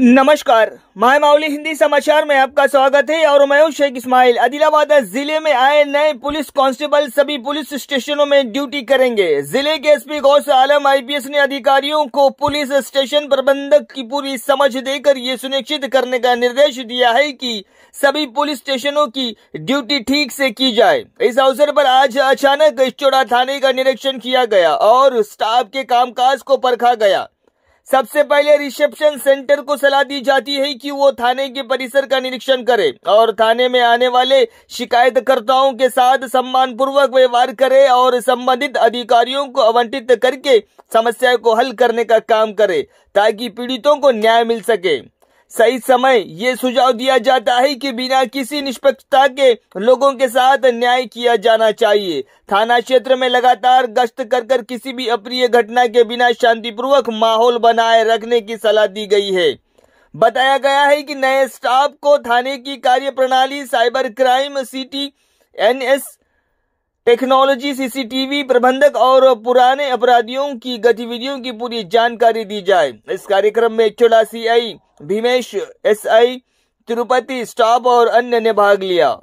नमस्कार माए माउली हिंदी समाचार में आपका स्वागत है और मैं शेख इस्माइल आदिलाबाद जिले में आए नए पुलिस कांस्टेबल सभी पुलिस स्टेशनों में ड्यूटी करेंगे जिले के एसपी गौस आलम आईपीएस ने अधिकारियों को पुलिस स्टेशन प्रबंधक की पूरी समझ देकर ये सुनिश्चित करने का निर्देश दिया है कि सभी पुलिस स्टेशनों की ड्यूटी ठीक से की जाए इस अवसर पर आज अचानक चौड़ा थाने का निरीक्षण किया गया और स्टाफ के कामकाज को परखा गया सबसे पहले रिसेप्शन सेंटर को सलाह दी जाती है कि वो थाने के परिसर का निरीक्षण करे और थाने में आने वाले शिकायतकर्ताओं के साथ सम्मान पूर्वक व्यवहार करे और संबंधित अधिकारियों को आवंटित करके समस्या को हल करने का काम करे ताकि पीड़ितों को न्याय मिल सके सही समय ये सुझाव दिया जाता है कि बिना किसी निष्पक्षता के लोगों के साथ न्याय किया जाना चाहिए थाना क्षेत्र में लगातार गश्त कर कर किसी भी अप्रिय घटना के बिना शांतिपूर्वक माहौल बनाए रखने की सलाह दी गई है बताया गया है कि नए स्टाफ को थाने की कार्य प्रणाली cyber crime city NS technology CCTV प्रबंधक और पुराने अपराधियों की गतिविधियों की पूरी जानकारी दी जाए इस कार्यक्रम में चोला आई भीमेश एसआई तिरुपति स्टाफ और अन्य ने भाग लिया